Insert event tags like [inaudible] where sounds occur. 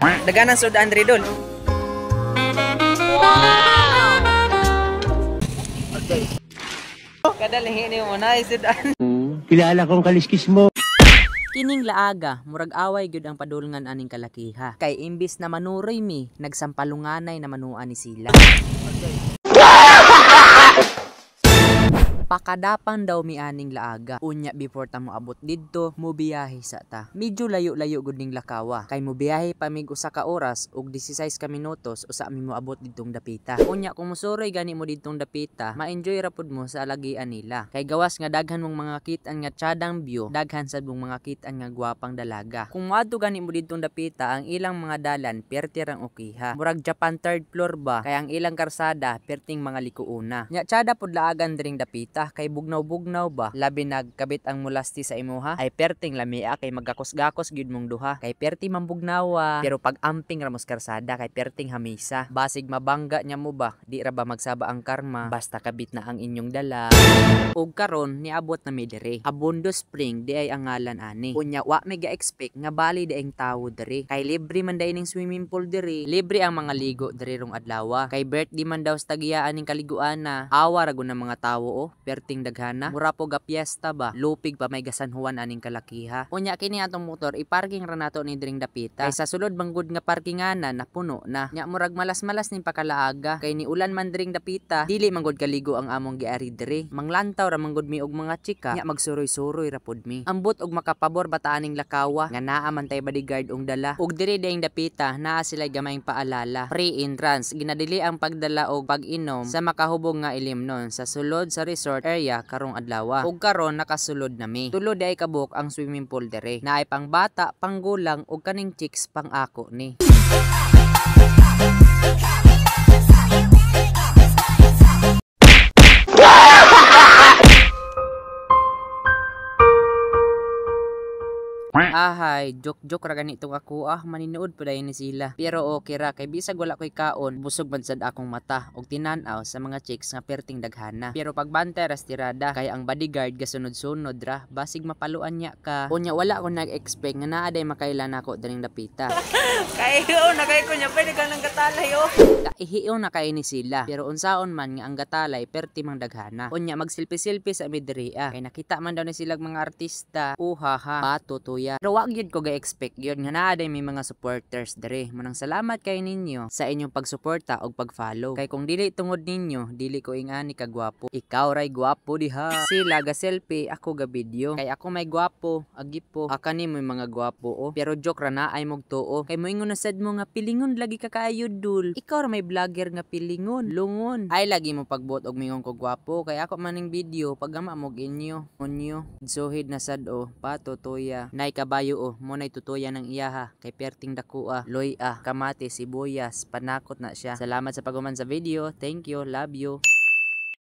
Daganan sud Andre doon. Wow! Okay. mo na sud Andre. Kilala kong kaliskis mo. Kining laaga, murag away gyud ang padulngan aning kalakiha. Kay imbis na manuroy mi, nagsampalunganay na manuan ni sila. Okay. Pakadapan daw mi aning laaga. Unya before ta mo abot didto, mubiyahe sa ta. Medyo layo-layo gud ning lakawa. Kay mubiyahe pa mig usa ka oras ug 16 ka minutos usa mi moabot didtong dapita. Unya kung musuroy gani mo didtong dapita, ma-enjoy ra pud mo sa alagian nila. Kay gawas nga daghan mong mga kitan nga chadang view, daghan sad mong mga kitan nga gwapang dalaga. Kung moadto gani mo didtong dapita, ang ilang mga dalan perti rang ukiha. Murag Japan third floor ba? Kay ang ilang karsada perting mga likuuna. Nya chada pud laagan dring dapita ta ah, kay bugnaw-bugnaw ba labi nagkabit ang mulasti sa imuha ay perting lamia kay magakos-gakos gyud mong duha kay perti mambugnawa pero pag amping ramos karsada kay perting hamisa basig mabangga niya mo ba di ra ba magsaba ang karma basta kabit na ang inyong dala ug karon niabot na midire abundo Spring di ay ang ngalan ani unya wa mega expect nga bali di ang tawo diri kay libre man day swimming pool diri libre ang mga ligo diri rong adlaw kay birthday man daw sa tagiyaan ning kaliguana awa ra mga tawo oh perting daghana mura po ga piyesta ba lupig pa may gasanhuan aning kalakiha unya kini atong motor iparking ra nato ni dring dapita kay sa sulod banggod nga parkingana na puno na nya murag malas-malas ning pakalaaga kay ni ulan man dring dapita dili manggod kaligo ang among giari diri manglantaw ra manggod mi og mga chika nya magsuroy-suroy ra pod mi ambot og makapabor bataaning lakawa nga naa man tay bodyguard og dala og diri dayng dapita naa sila gamayng paalala free entrance ginadili ang pagdala og pag-inom sa makahubog nga ilimnon sa sulod sa resort resort area karong adlaw. Ug karon nakasulod nami. Tulod ay kabuk ang swimming pool dere. Naay pang bata, panggulang ug kaning chicks pang ako ni. Ahay, ah, joke-joke ra ganitong ako ah, maninood pa ni sila. Pero okay ra, kay bisag wala ko'y kaon, busog man sad akong mata, og tinanaw sa mga chicks nga perting daghana. Pero pagbante ra tirada, kay ang bodyguard gasunod-sunod ra, basig mapaluan niya ka. Unya wala ko nag-expect nga naa day makailan ako daling dapita. [laughs] Kayo, nagay ko niya, pwede kang natalayo. Oh. Ihiyo na kay ni sila. Pero unsaon man nga ang gatalay perti mang daghana. Unya magsilpi-silpi sa midriya. Kay nakita man daw ni silag mga artista. Uha ha, patutuya. Pero wag yun ko ga-expect yun. Nga naa may mga supporters dere. Manang salamat kay ninyo sa inyong pagsuporta o pag-follow. Kay kung dili tungod ninyo, dili ko ingani ka gwapo. Ikaw ray gwapo diha. Sila ga selfie, ako ga video. Kay ako may gwapo, agipo. Akani mo mga gwapo Oh. Pero joke ra na ay mo tuo. Kay moingon na sad mo nga pilingon lagi ka kaayod idol. Ikaw ra may vlogger nga pilingon, lungon. Ay lagi mo pagbuot og mingon ko gwapo kay ako maning video pagama mo inyo. Onyo, sohid na sad o oh. pato Nay kabayo o oh. mo nay tutoya ng iyaha kay perting dakua, ah. loya, ah. kamate, sibuyas, panakot na siya. Salamat sa paguman sa video. Thank you, love you.